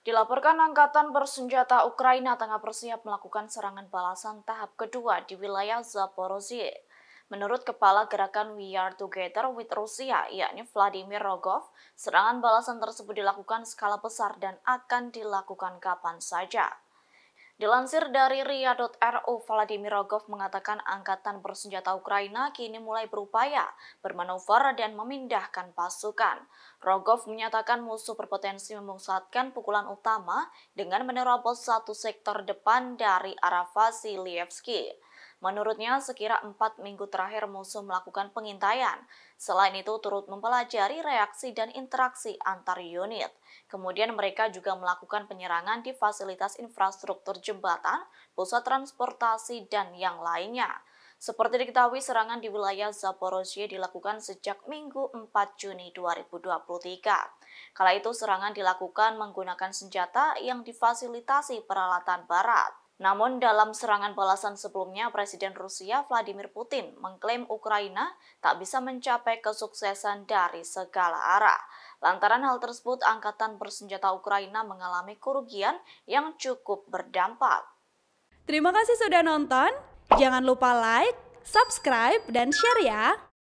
Dilaporkan Angkatan Bersenjata Ukraina tengah bersiap melakukan serangan balasan tahap kedua di wilayah Zaporozhye. Menurut Kepala Gerakan We Are Together with Rusia, yakni Vladimir Rogov, serangan balasan tersebut dilakukan skala besar dan akan dilakukan kapan saja. Dilansir dari ria.ru, Vladimir Rogov mengatakan angkatan bersenjata Ukraina kini mulai berupaya bermanuver dan memindahkan pasukan. Rogov menyatakan musuh berpotensi memusatkan pukulan utama dengan menerobos satu sektor depan dari arah Vasilievsky. Menurutnya, sekira empat minggu terakhir musuh melakukan pengintaian. Selain itu, turut mempelajari reaksi dan interaksi antar unit. Kemudian mereka juga melakukan penyerangan di fasilitas infrastruktur jembatan, pusat transportasi, dan yang lainnya. Seperti diketahui, serangan di wilayah Zaporozhye dilakukan sejak Minggu 4 Juni 2023. Kala itu serangan dilakukan menggunakan senjata yang difasilitasi peralatan barat. Namun dalam serangan balasan sebelumnya, Presiden Rusia Vladimir Putin mengklaim Ukraina tak bisa mencapai kesuksesan dari segala arah. Lantaran hal tersebut, angkatan bersenjata Ukraina mengalami kerugian yang cukup berdampak. Terima kasih sudah nonton. Jangan lupa like, subscribe, dan share ya.